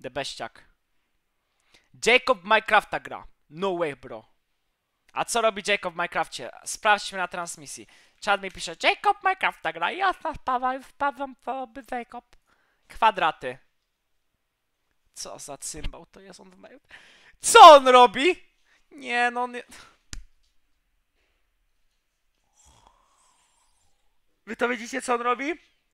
The Beściak. Jacob Minecrafta gra. No way, bro. A co robi Jacob w Minecrafcie? Sprawdźmy na transmisji. Chad mi pisze, Jacob Minecrafta gra. Jasna sprawa, wpadłam w Jacob. Kwadraty. Co za cymbał to jest on w Co on robi? Nie, no nie... Wy to widzicie, co on robi?